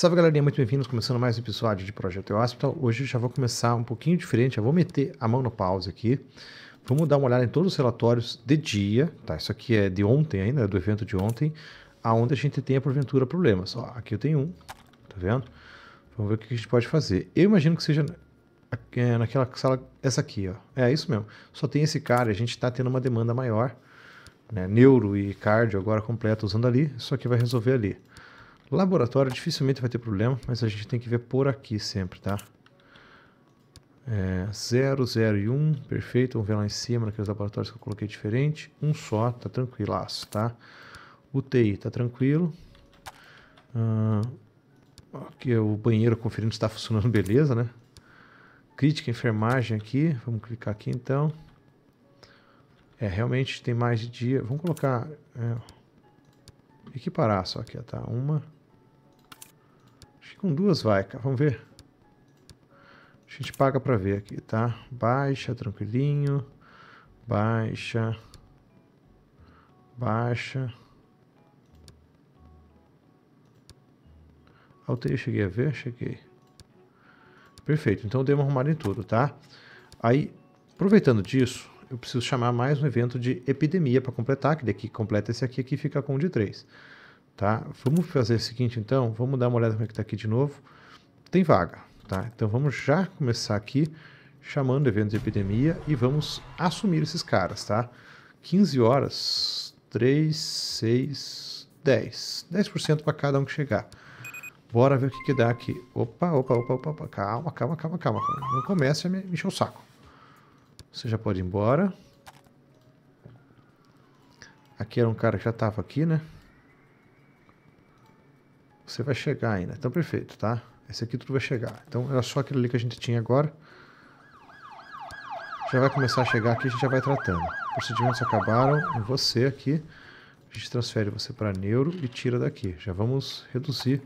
Salve galerinha, muito bem-vindos, começando mais um episódio de Projeto Hospital. Hoje já vou começar um pouquinho diferente, já vou meter a mão no pause aqui. Vamos dar uma olhada em todos os relatórios de dia, tá? Isso aqui é de ontem ainda, é do evento de ontem, aonde a gente tem a porventura problemas. Ó, aqui eu tenho um, tá vendo? Vamos ver o que a gente pode fazer. Eu imagino que seja é, naquela sala, essa aqui, ó. É isso mesmo. Só tem esse cara, a gente está tendo uma demanda maior, né? Neuro e cardio agora completo usando ali, isso aqui vai resolver ali. Laboratório dificilmente vai ter problema, mas a gente tem que ver por aqui sempre, tá? É, 0, 0 e 1, um, perfeito. Vamos ver lá em cima, naqueles laboratórios que eu coloquei diferente. Um só, tá tranquilaço, tá? UTI, tá tranquilo. Ah, aqui é o banheiro conferindo se está funcionando beleza, né? Crítica, enfermagem aqui. Vamos clicar aqui então. É, realmente tem mais de dia. Vamos colocar... É, equiparar só aqui, tá? Uma... Acho que com duas vai, cara. Vamos ver. A gente paga para ver aqui, tá? Baixa, tranquilinho. Baixa. Baixa. Altei, cheguei a ver? Cheguei. Perfeito, então dei uma arrumada em tudo, tá? Aí, aproveitando disso, eu preciso chamar mais um evento de epidemia para completar, que daqui completa esse aqui, que fica com o de 3. Tá? Vamos fazer o seguinte, então, vamos dar uma olhada como é que está aqui de novo. Tem vaga, tá? Então vamos já começar aqui chamando eventos de epidemia e vamos assumir esses caras, tá? 15 horas, 3, 6, 10. 10% para cada um que chegar. Bora ver o que, que dá aqui. Opa, opa, opa, opa, opa. Calma, calma, calma, calma. Não comece a me encher o saco. Você já pode ir embora. Aqui era um cara que já estava aqui, né? Você vai chegar ainda. Então, perfeito, tá? Esse aqui tudo vai chegar. Então, era só aquilo ali que a gente tinha agora. Já vai começar a chegar aqui, a gente já vai tratando. Procedimentos acabaram. Em você aqui, a gente transfere você para neuro e tira daqui. Já vamos reduzir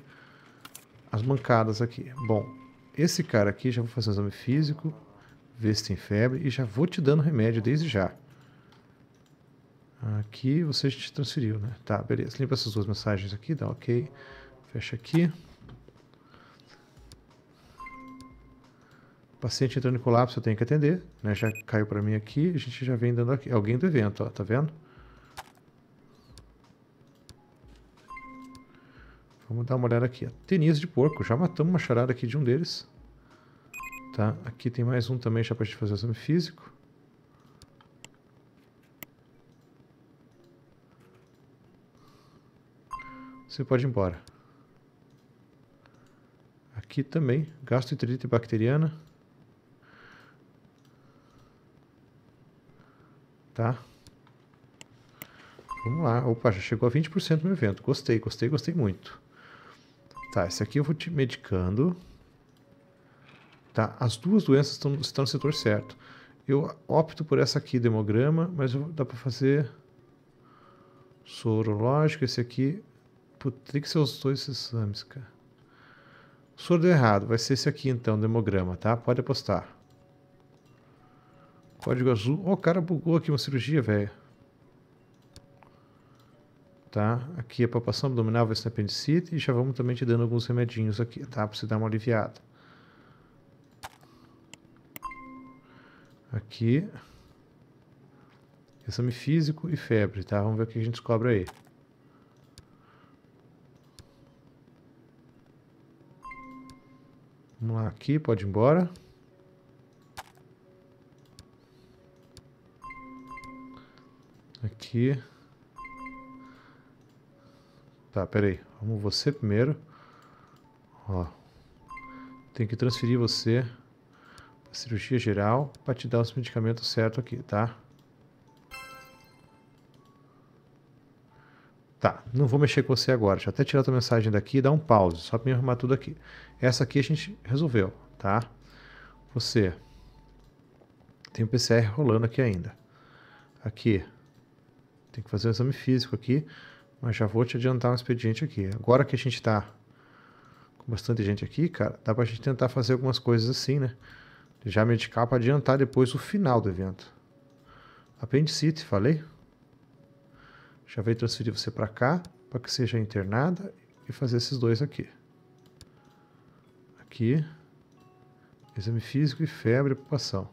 as mancadas aqui. Bom, esse cara aqui, já vou fazer um exame físico, ver se tem febre e já vou te dando remédio desde já. Aqui você te transferiu, né? Tá, beleza. Limpa essas duas mensagens aqui, dá ok. Fecha aqui. Paciente entrando em colapso, eu tenho que atender. Né? Já caiu para mim aqui, a gente já vem dando aqui. É alguém do evento, ó, tá vendo? Vamos dar uma olhada aqui. Tenias de porco, já matamos uma charada aqui de um deles. Tá, aqui tem mais um também já para a gente fazer o exame físico. Você pode ir embora aqui também, gastroenterite bacteriana. Tá? Vamos lá. Opa, já chegou a 20% no evento. Gostei, gostei, gostei muito. Tá, esse aqui eu vou te medicando. Tá, as duas doenças estão, estão no setor certo. Eu opto por essa aqui, demograma, mas dá para fazer sorológico. Esse aqui, putz, tem que ser os dois exames, cara. O deu errado. Vai ser esse aqui então, demograma, tá? Pode apostar. Código azul. Oh, o cara bugou aqui uma cirurgia, velho. Tá? Aqui é a palpação abdominal vai ser apendicite e já vamos também te dando alguns remedinhos aqui, tá? Pra você dar uma aliviada. Aqui. Exame físico e febre, tá? Vamos ver o que a gente descobre aí. Vamos lá aqui, pode ir embora. Aqui. Tá, peraí. Vamos você primeiro. Ó. Tem que transferir você para cirurgia geral para te dar os medicamentos certos aqui, tá? Tá, não vou mexer com você agora. Deixa eu até tirar a tua mensagem daqui e dar um pause, só para me arrumar tudo aqui. Essa aqui a gente resolveu, tá? Você tem o PCR rolando aqui ainda. Aqui. Tem que fazer o um exame físico aqui, mas já vou te adiantar um expediente aqui. Agora que a gente tá com bastante gente aqui, cara, dá pra gente tentar fazer algumas coisas assim, né? Já medicar para adiantar depois o final do evento. Apendicite, falei? já veio transferir você para cá, para que seja internada, e fazer esses dois aqui. Aqui, exame físico e febre ocupação.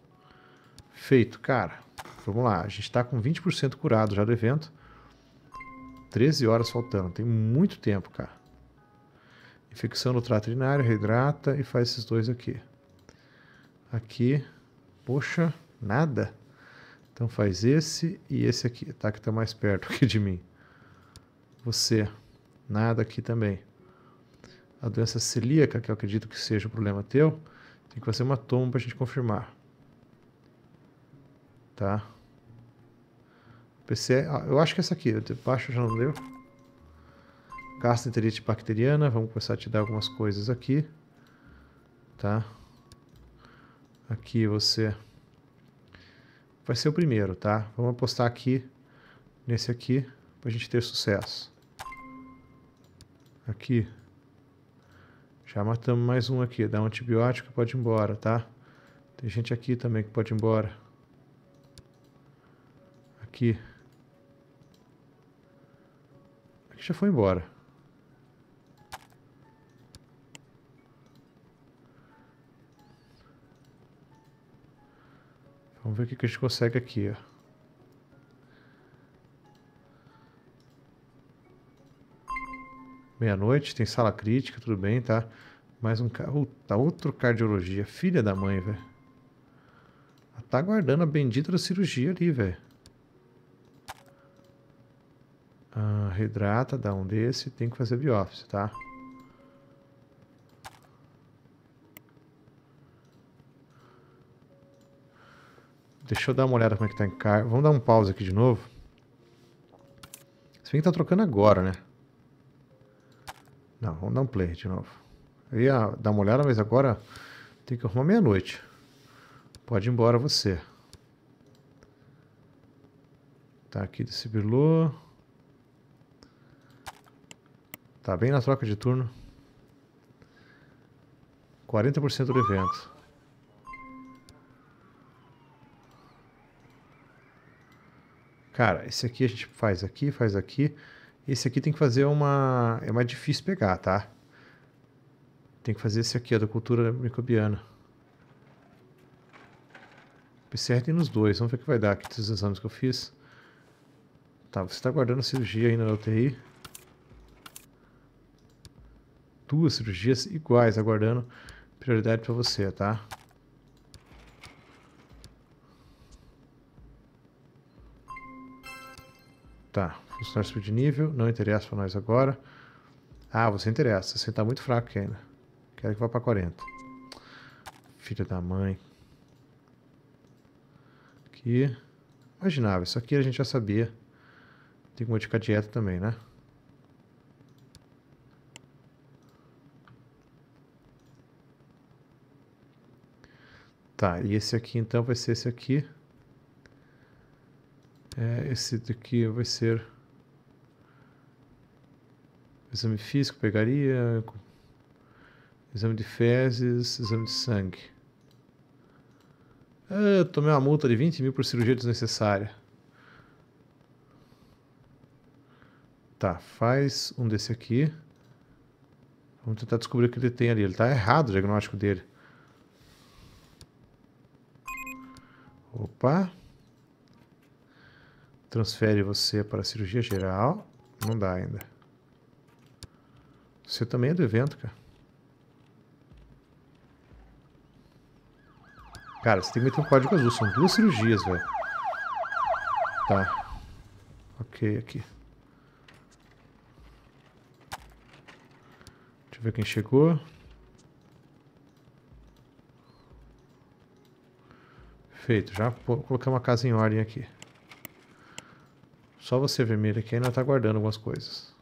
Feito, cara. Vamos lá, a gente está com 20% curado já do evento. 13 horas faltando, tem muito tempo, cara. Infecção no trato urinário, reidrata e faz esses dois aqui. Aqui, poxa, nada. Então faz esse e esse aqui, tá? Que está mais perto aqui de mim. Você, nada aqui também. A doença celíaca, que eu acredito que seja o problema teu, tem que fazer uma toma para a gente confirmar. Tá? PC, ah, eu acho que é essa aqui, baixo já não deu. Gastroenterite bacteriana, vamos começar a te dar algumas coisas aqui. Tá? Aqui você vai ser o primeiro, tá? Vamos apostar aqui, nesse aqui, para a gente ter sucesso. Aqui. Já matamos mais um aqui. Dá um antibiótico e pode ir embora, tá? Tem gente aqui também que pode ir embora. Aqui. Aqui já foi embora. Vamos ver o que a gente consegue aqui, ó. Meia-noite, tem sala crítica, tudo bem, tá? Mais um carro. Tá outro cardiologia. Filha da mãe, velho. Tá aguardando a bendita da cirurgia ali, velho. Ah, dá um desse. Tem que fazer biópsia, tá? Deixa eu dar uma olhada como é que tá em carga. Vamos dar um pause aqui de novo. Se bem que tá trocando agora, né? Não, vamos dar um play de novo. Eu ia dar uma olhada, mas agora tem que arrumar meia-noite. Pode ir embora você. Tá aqui desfibrilou. Tá bem na troca de turno. 40% do evento. cara, esse aqui a gente faz aqui, faz aqui. Esse aqui tem que fazer uma. É mais difícil pegar, tá? Tem que fazer esse aqui, é da cultura microbiana. PCR tem nos dois, vamos ver o que vai dar aqui os exames que eu fiz. Tá, você está guardando cirurgia ainda na UTI. Duas cirurgias iguais aguardando prioridade para você, tá? Tá, funcionário subir de nível, não interessa para nós agora. Ah, você interessa, você está muito fraco aqui ainda. Quero que vá para 40. Filha da mãe. Aqui. Imaginava, isso aqui a gente já sabia. Tem que modificar a dieta também, né? Tá, e esse aqui então vai ser esse aqui esse daqui vai ser exame físico, pegaria, exame de fezes, exame de sangue. É, eu tomei uma multa de 20 mil por cirurgia desnecessária. Tá, faz um desse aqui. Vamos tentar descobrir o que ele tem ali. Ele tá errado o diagnóstico dele. Opa transfere você para a cirurgia geral. Não dá ainda. Você também é do evento, cara. Cara, você tem que meter um código azul. São duas cirurgias, velho. Tá. Ok, aqui. Deixa eu ver quem chegou. Feito. Já colocamos uma casa em ordem aqui. Só você, vermelha, que ainda tá guardando algumas coisas.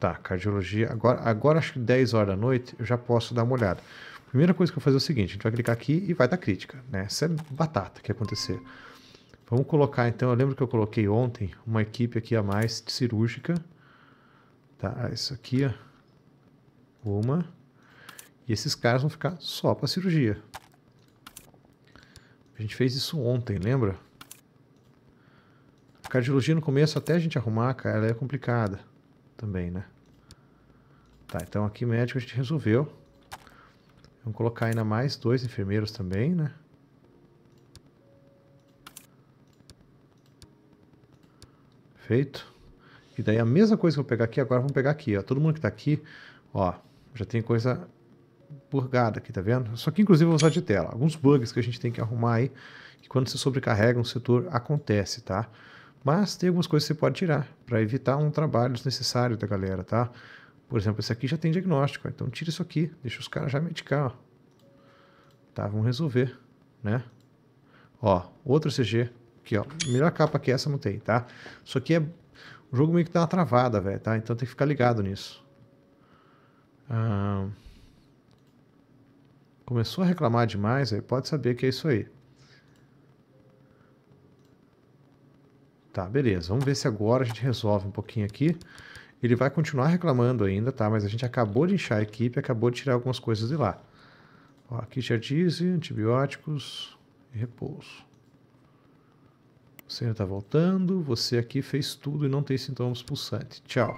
Tá, cardiologia. Agora, agora acho que 10 horas da noite eu já posso dar uma olhada. Primeira coisa que eu vou fazer é o seguinte, a gente vai clicar aqui e vai dar crítica, né? Isso é batata que acontecer. Vamos colocar então, eu lembro que eu coloquei ontem uma equipe aqui a mais de cirúrgica. Tá, ah, isso aqui, ó. Uma. E esses caras vão ficar só para cirurgia. A gente fez isso ontem, lembra? A cardiologia no começo, até a gente arrumar, cara, ela é complicada também, né? Tá, então aqui médico a gente resolveu. Vamos colocar ainda mais dois enfermeiros também, né? Feito. E daí a mesma coisa que eu vou pegar aqui, agora vamos pegar aqui, ó. Todo mundo que tá aqui, ó, já tem coisa bugada aqui, tá vendo? Só que inclusive eu vou usar de tela. Alguns bugs que a gente tem que arrumar aí, que quando você sobrecarrega um setor, acontece, tá? Mas tem algumas coisas que você pode tirar para evitar um trabalho desnecessário da galera, tá? Por exemplo, esse aqui já tem diagnóstico, então tira isso aqui, deixa os caras já medicar, ó. Tá, vamos resolver, né? Ó, outra CG, aqui ó, melhor capa que essa não tem, tá? Isso aqui é, o jogo meio que dá uma travada, velho, tá? Então tem que ficar ligado nisso. Ahn... Começou a reclamar demais, aí pode saber que é isso aí. Tá, beleza. Vamos ver se agora a gente resolve um pouquinho aqui. Ele vai continuar reclamando ainda, tá? Mas a gente acabou de inchar a equipe, acabou de tirar algumas coisas de lá. Ó, aqui diz antibióticos e repouso. Você ainda tá voltando. Você aqui fez tudo e não tem sintomas pulsantes. Tchau.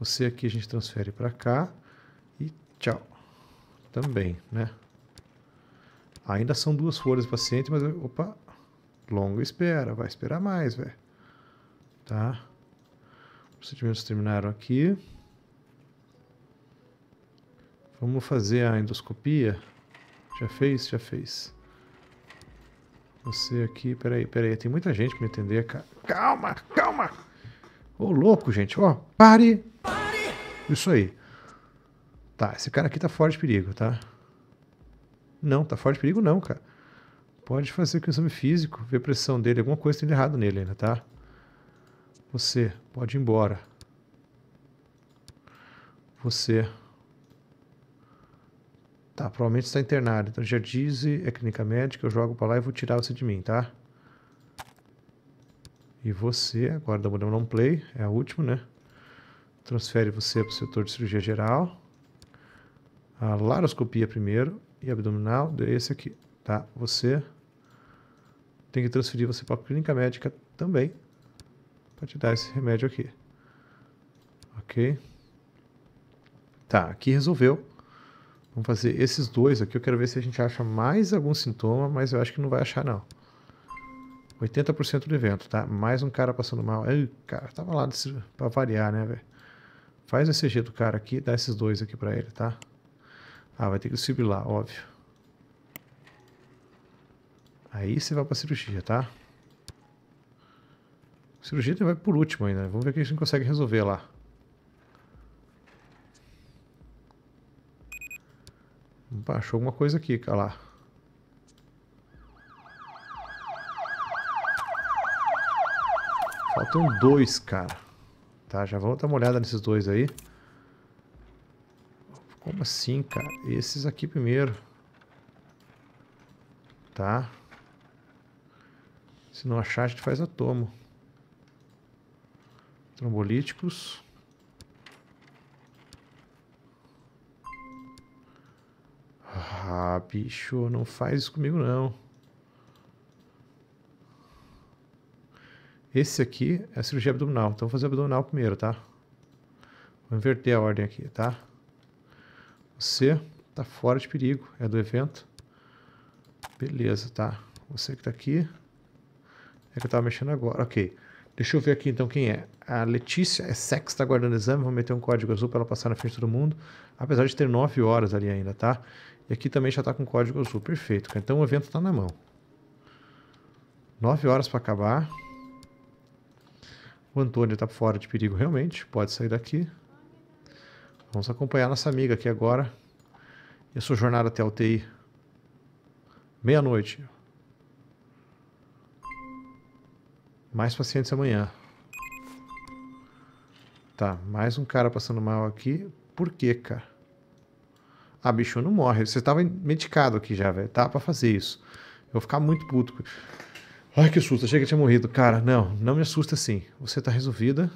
Você aqui a gente transfere para cá. E tchau também, né? Ainda são duas folhas paciente, mas... Opa! Longa espera, vai esperar mais, velho. Tá? Procedimentos terminaram aqui. Vamos fazer a endoscopia. Já fez? Já fez. Você aqui... Peraí, peraí. Tem muita gente pra me entender, cara. Calma, calma! Ô, louco, gente. Ó, pare! Pare! Isso aí. Tá, esse cara aqui tá fora de perigo, tá? Não, tá fora de perigo não, cara. Pode fazer aqui um exame físico, ver a pressão dele, alguma coisa tem errado nele ainda, tá? Você, pode ir embora. Você. Tá, provavelmente está internado. Então já diz, é clínica médica, eu jogo pra lá e vou tirar você de mim, tá? E você, agora dá um play, é a última, né? Transfere você para o setor de cirurgia geral a laroscopia primeiro e abdominal, esse aqui, tá? Você tem que transferir você para a clínica médica também para te dar esse remédio aqui. Ok? Tá, aqui resolveu. Vamos fazer esses dois aqui. Eu quero ver se a gente acha mais algum sintoma, mas eu acho que não vai achar, não. 80% do evento, tá? Mais um cara passando mal. Ai, cara, tava lá para variar, né, velho? Faz esse jeito do cara aqui, dá esses dois aqui para ele, tá? Ah, vai ter que subir lá, óbvio. Aí você vai pra cirurgia, tá? Cirurgia cirurgia vai por último ainda. Vamos ver o que a gente consegue resolver lá. Baixou alguma coisa aqui, cara lá. Faltam dois, cara. Tá, já vamos dar uma olhada nesses dois aí. Como assim, cara? Esses aqui primeiro. Tá? Se não achar, a gente faz atomo. Trombolíticos. Ah, bicho, não faz isso comigo não. Esse aqui é cirurgia abdominal. Então vou fazer abdominal primeiro, tá? Vou inverter a ordem aqui, tá? Você está fora de perigo. É do evento. Beleza, tá. Você que está aqui. É que eu estava mexendo agora. Ok. Deixa eu ver aqui então quem é. A Letícia é sex, está guardando exame. Vou meter um código azul para ela passar na frente de todo mundo. Apesar de ter 9 horas ali ainda, tá? E aqui também já está com código azul. Perfeito. Então o evento está na mão. 9 horas para acabar. O Antônio está fora de perigo realmente. Pode sair daqui. Vamos acompanhar nossa amiga aqui agora e a sua jornada até a UTI. Meia-noite. Mais pacientes amanhã. Tá, mais um cara passando mal aqui. Por quê, cara? Ah, bicho, não morre. Você estava medicado aqui já, velho. Tá para fazer isso. Eu vou ficar muito puto. Ai, que susto. Achei que tinha morrido. Cara, não. Não me assusta assim. Você tá resolvida.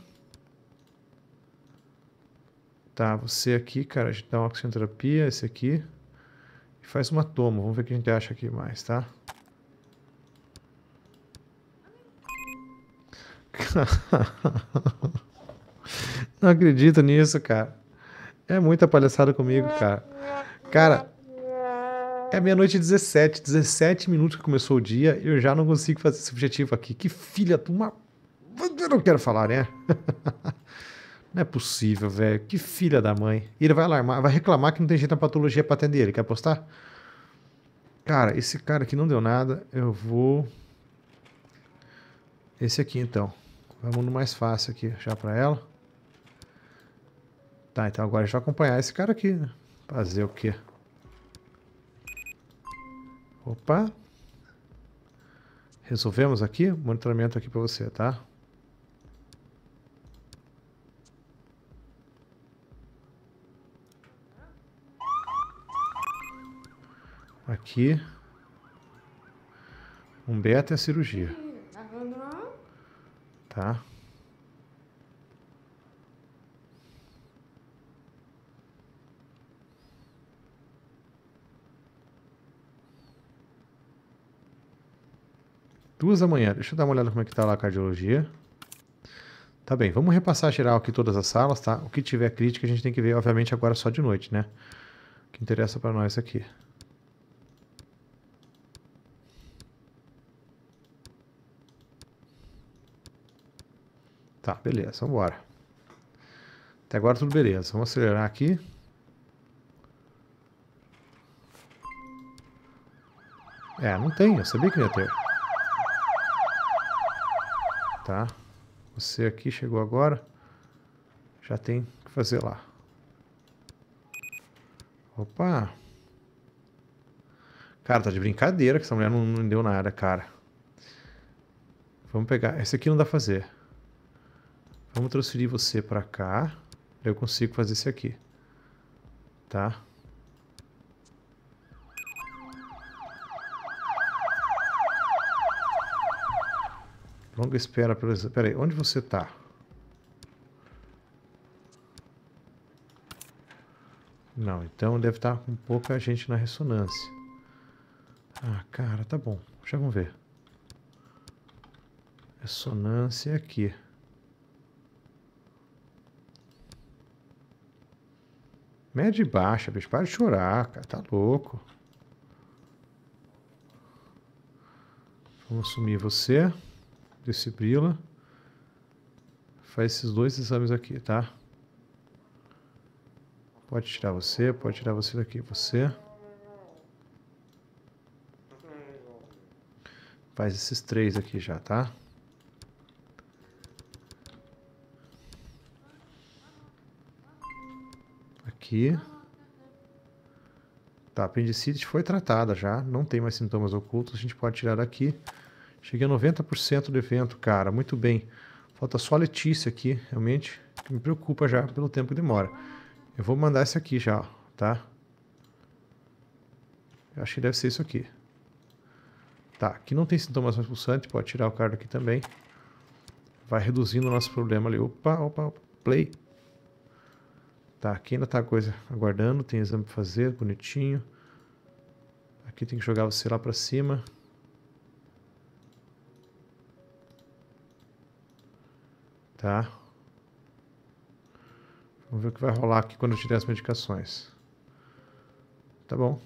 Tá, você aqui, cara, a gente dá uma oxigenoterapia, esse aqui. E faz uma toma. Vamos ver o que a gente acha aqui mais, tá? Não acredito nisso, cara. É muita palhaçada comigo, cara. Cara, é meia-noite 17, 17 minutos que começou o dia e eu já não consigo fazer esse objetivo aqui. Que filha de uma. Eu não quero falar, né? Não é possível, velho. Que filha da mãe. E ele vai alarmar, vai reclamar que não tem jeito na patologia pra atender ele. Quer apostar? Cara, esse cara aqui não deu nada. Eu vou. Esse aqui então. Vamos no mais fácil aqui já pra ela. Tá, então agora a gente vai acompanhar esse cara aqui, né? Fazer o quê? Opa. Resolvemos aqui. Monitoramento aqui pra você, tá? Aqui. Um beta é a cirurgia. Tá? Duas da manhã. Deixa eu dar uma olhada como é que tá lá a cardiologia. Tá bem, vamos repassar geral aqui todas as salas, tá? O que tiver crítica a gente tem que ver, obviamente, agora só de noite, né? O que interessa para nós aqui. Tá, beleza, vamos embora. Até agora tudo beleza. Vamos acelerar aqui. É, não tem. Eu sabia que ia ter. Tá. Você aqui chegou agora. Já tem que fazer lá. Opa. Cara, tá de brincadeira que essa mulher não, não deu nada, cara. Vamos pegar. Esse aqui não dá pra fazer. Vamos transferir você para cá. Eu consigo fazer isso aqui. Tá? Longa espera pelo... aí, onde você tá? Não, então deve estar tá com pouca gente na ressonância. Ah, cara, tá bom. Já vamos ver. Ressonância aqui. Média e baixa, bicho. Para de chorar, cara. Tá louco. Vamos sumir você. Descibrila. Faz esses dois exames aqui, tá? Pode tirar você, pode tirar você daqui. Você. Faz esses três aqui já, tá? Tá? Aqui. Tá, apendicite foi tratada já, não tem mais sintomas ocultos, a gente pode tirar daqui. Cheguei a 90% do evento, cara, muito bem. Falta só a Letícia aqui, realmente, que me preocupa já pelo tempo que demora. Eu vou mandar esse aqui já, tá? Eu acho que deve ser isso aqui. Tá, aqui não tem sintomas mais pulsantes, pode tirar o cara daqui também. Vai reduzindo o nosso problema ali. Opa, opa, play. Tá, aqui ainda tá coisa aguardando, tem exame para fazer, bonitinho. Aqui tem que jogar você lá para cima. Tá. Vamos ver o que vai rolar aqui quando eu tiver as medicações. Tá bom.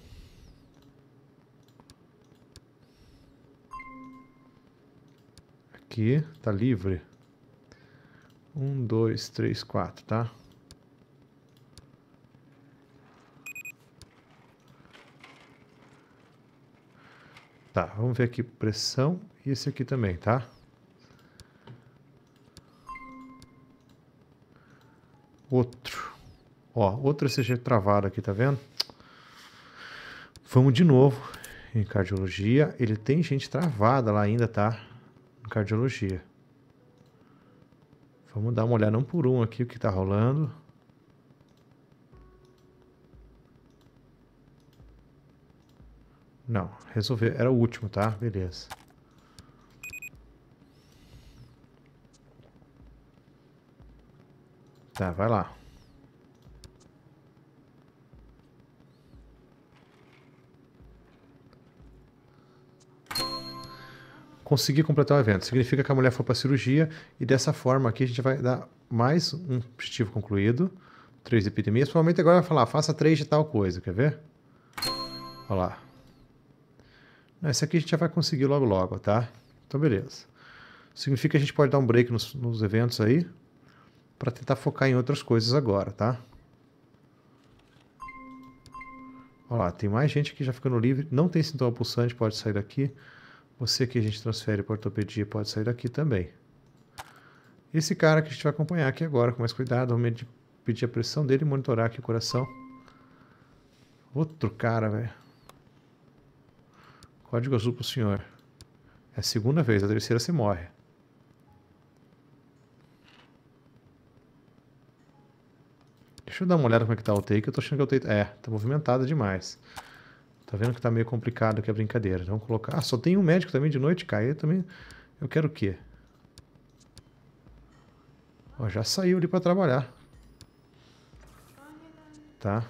Aqui, tá livre. Um, dois, três, quatro, tá? Tá, vamos ver aqui pressão e esse aqui também, tá? Outro. Ó, outro CG travado aqui, tá vendo? Vamos de novo em cardiologia. Ele tem gente travada lá ainda, tá? Em cardiologia. Vamos dar uma olhada um por um aqui o que tá rolando. Não, resolveu. Era o último, tá? Beleza. Tá, vai lá. Consegui completar o evento. Significa que a mulher foi para cirurgia e dessa forma aqui a gente vai dar mais um objetivo concluído. Três epidemias. Provavelmente agora vai falar, faça três de tal coisa. Quer ver? Olha lá. Essa aqui a gente já vai conseguir logo logo, tá? Então, beleza. Significa que a gente pode dar um break nos, nos eventos aí para tentar focar em outras coisas agora, tá? Olha lá, tem mais gente aqui já ficando livre. Não tem sintoma pulsante, pode sair daqui. Você que a gente transfere para ortopedia pode sair daqui também. Esse cara que a gente vai acompanhar aqui agora com mais cuidado, vamos medir, pedir a pressão dele, monitorar aqui o coração. Outro cara, velho. Código azul pro senhor. É a segunda vez, a terceira você morre. Deixa eu dar uma olhada como é que tá o take, eu tô achando que é o take... É, tá movimentada demais. Tá vendo que tá meio complicado aqui a brincadeira. Vamos colocar... Ah, só tem um médico também de noite, cair também... Eu quero o quê? Ó, já saiu ali pra trabalhar. Tá.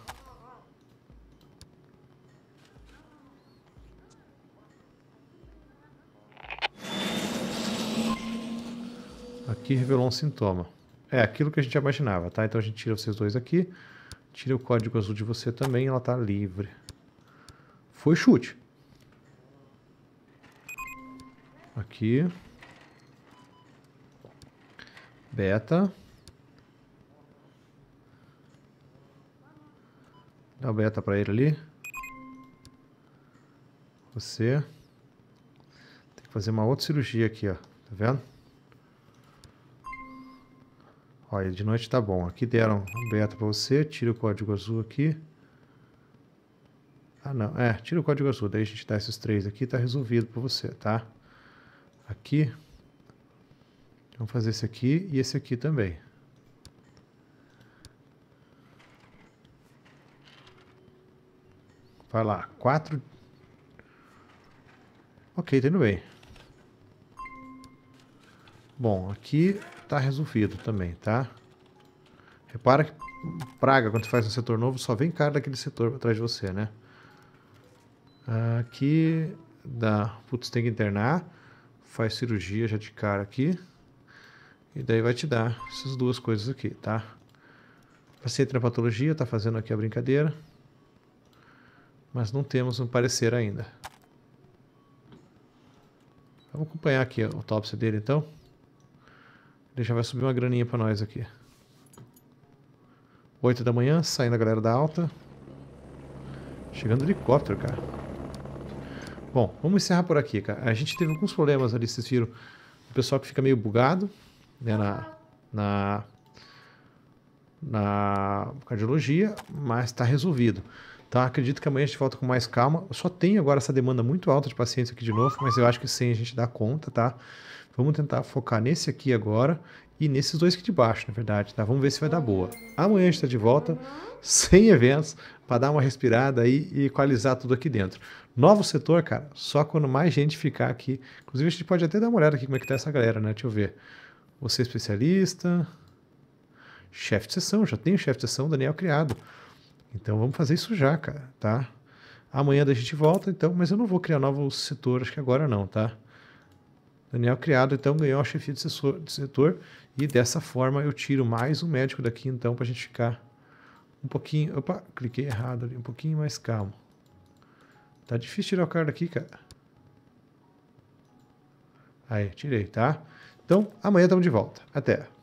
que revelou um sintoma. É aquilo que a gente imaginava, tá? Então a gente tira vocês dois aqui, tira o código azul de você também, ela tá livre. Foi chute. Aqui. Beta. Dá o beta pra ele ali. Você. Tem que fazer uma outra cirurgia aqui, ó. Tá vendo? Olha, de noite tá bom. Aqui deram aberto para você. Tira o código azul aqui. Ah, não. É, tira o código azul. Daí a gente dá esses três aqui tá resolvido para você, tá? Aqui. Vamos fazer esse aqui e esse aqui também. Vai lá. Quatro. Ok, tendo tá bem. Bom, aqui está resolvido também, tá? Repara que praga, quando você faz um setor novo, só vem cara daquele setor atrás de você, né? Aqui dá... Putz, tem que internar. Faz cirurgia já de cara aqui. E daí vai te dar essas duas coisas aqui, tá? Paciente na patologia, tá fazendo aqui a brincadeira. Mas não temos um parecer ainda. Vamos acompanhar aqui a autópsia dele, então. Ele já vai subir uma graninha pra nós aqui. 8 da manhã, saindo a galera da alta. Chegando helicóptero, cara. Bom, vamos encerrar por aqui, cara. A gente teve alguns problemas ali, vocês viram. O pessoal que fica meio bugado, né, na... na na cardiologia, mas está resolvido. Tá? Acredito que amanhã a gente volta com mais calma. Eu só tenho agora essa demanda muito alta de pacientes aqui de novo, mas eu acho que sim a gente dá conta, tá? Vamos tentar focar nesse aqui agora e nesses dois aqui de baixo, na verdade, tá? Vamos ver se vai dar boa. Amanhã a gente tá de volta, sem eventos, para dar uma respirada aí e equalizar tudo aqui dentro. Novo setor, cara, só quando mais gente ficar aqui. Inclusive, a gente pode até dar uma olhada aqui como é que tá essa galera, né? Deixa eu ver. Você é especialista, chefe de sessão, já o chefe de sessão, Daniel criado. Então vamos fazer isso já, cara, tá? Amanhã a gente volta, então, mas eu não vou criar novo setor, acho que agora não, tá? Daniel Criado, então, ganhou a chefia de setor e dessa forma eu tiro mais um médico daqui, então, para a gente ficar um pouquinho... Opa, cliquei errado ali, um pouquinho mais calmo. Tá difícil tirar o cara daqui, cara. Aí, tirei, tá? Então, amanhã estamos de volta. Até!